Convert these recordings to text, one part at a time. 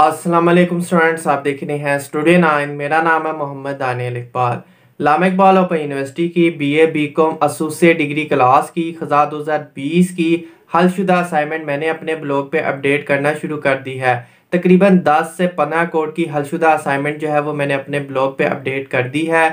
अस्सलाम वालेकुम स्टूडेंट्स आप देख रहे हैं स्टूडियो नाइन मेरा नाम है मोहम्मद दानियल इकबाल लाम इकबाल ओपन यूनिवर्सिटी की B A B com associate degree class की खजा 2020 की हलशुदा असाइनमेंट मैंने अपने ब्लॉग पे अपडेट करना शुरू कर दी है तकरीबन 10 से 15 कोड की हलशुदा असाइनमेंट जो है वो मैंने अपने ब्लॉग पर अपडेट कर दी है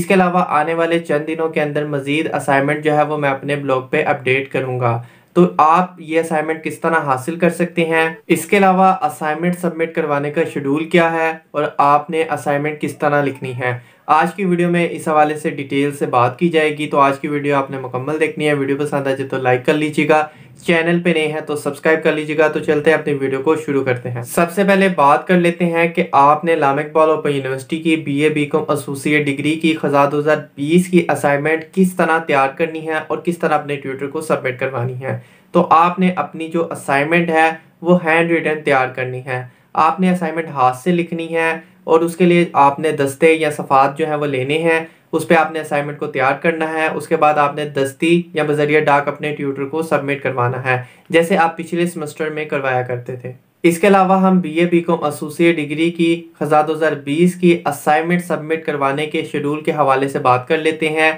इसके अलावा आने वाले चंद दिनों के अंदर मज़ीद असाइनमेंट जो है वो मैं अपने ब्लॉग पे अपडेट करूँगा तो आप ये असाइनमेंट किस तरह हासिल कर सकते हैं इसके अलावा असाइनमेंट सबमिट करवाने का शेड्यूल क्या है और आपने असाइनमेंट किस तरह लिखनी है आज की वीडियो में इस हवाले से डिटेल से बात की जाएगी तो आज की वीडियो आपने मुकम्मल देखनी है वीडियो पसंद आ जाए तो लाइक कर लीजिएगा चैनल पे नए हैं तो सब्सक्राइब कर लीजिएगा तो चलते हैं अपने वीडियो को शुरू करते हैं सबसे पहले बात कर लेते हैं कि आपने लाम इकबाल ओपन यूनिवर्सिटी की B A B com associate degree की खजा 2020 की असाइनमेंट किस तरह तैयार करनी है और किस तरह अपने ट्यूटर को सबमिट करवानी है तो आपने अपनी जो असाइनमेंट है वो हैंड रिटर्न तैयार करनी है आपने असाइनमेंट हाथ से लिखनी है और उसके लिए आपने दस्ते या सफ़ात जो है वो लेने हैं उस पर आपने असाइनमेंट को तैयार करना है उसके बाद आपने दस्ती या बजरिया डाक अपने ट्यूटर को सबमिट करवाना है जैसे आप पिछले सेमेस्टर में करवाया करते थे इसके अलावा हम B A B com associate degree की खजा 2020 की असाइनमेंट सबमिट करवाने के शेड्यूल के हवाले से बात कर लेते हैं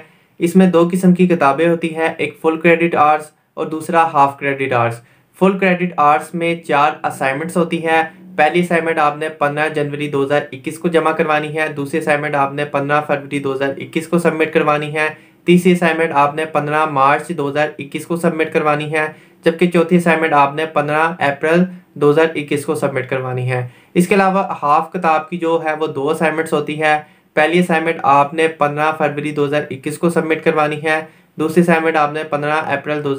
इसमें दो किस्म की किताबें होती हैं एक फुल क्रेडिट आर्ट्स और दूसरा half credit arts full credit arts में चार असाइनमेंट्स होती हैं पहली असाइनमेंट आपने 15 जनवरी 2021 को जमा करवानी है दूसरी असाइनमेंट आपने 15 फरवरी 2021 को सबमिट करवानी है तीसरी असाइनमेंट आपने 15 मार्च 2021 को सबमिट करवानी है जबकि चौथी असाइनमेंट आपने 15 अप्रैल 2021 को सबमिट करवानी है इसके अलावा हाफ किताब की जो है वो दो असाइनमेंट्स होती है पहली असाइनमेंट आपने पंद्रह फरवरी दो को सबमिट करवानी है दूसरी असाइनमेंट आपने पंद्रह अप्रैल दो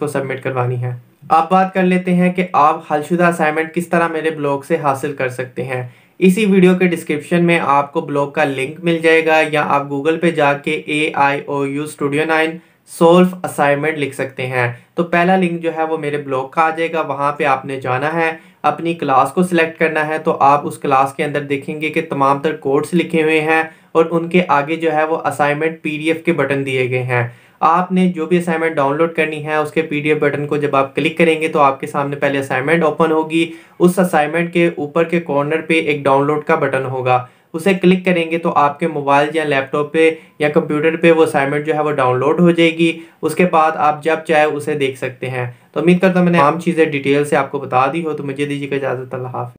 को सबमिट करवानी है अब बात कर लेते हैं कि आप हलशुदा असाइनमेंट किस तरह मेरे ब्लॉग से हासिल कर सकते हैं इसी वीडियो के डिस्क्रिप्शन में आपको ब्लॉग का लिंक मिल जाएगा या आप गूगल पे जाके A I O U studio nine solve assignment लिख सकते हैं तो पहला लिंक जो है वो मेरे ब्लॉग का आ जाएगा वहाँ पे आपने जाना है अपनी क्लास को सिलेक्ट करना है तो आप उस क्लास के अंदर देखेंगे कि तमाम तर कोर्ट्स लिखे हुए हैं और उनके आगे जो है वो असाइनमेंट पी के बटन दिए गए हैं आपने जो भी असाइनमेंट डाउनलोड करनी है उसके पीडीएफ बटन को जब आप क्लिक करेंगे तो आपके सामने पहले असाइनमेंट ओपन होगी उस असाइनमेंट के ऊपर के कॉर्नर पे एक डाउनलोड का बटन होगा उसे क्लिक करेंगे तो आपके मोबाइल या लैपटॉप पे या कंप्यूटर पे वो असाइनमेंट जो है वो डाउनलोड हो जाएगी उसके बाद आप जब चाहे उसे देख सकते हैं तो उम्मीद करता हूँ मैंने आम चीज़ें डिटेल से आपको बता दी हो तो मुझे दीजिएगा इजाज़त अल्लाह हाफ़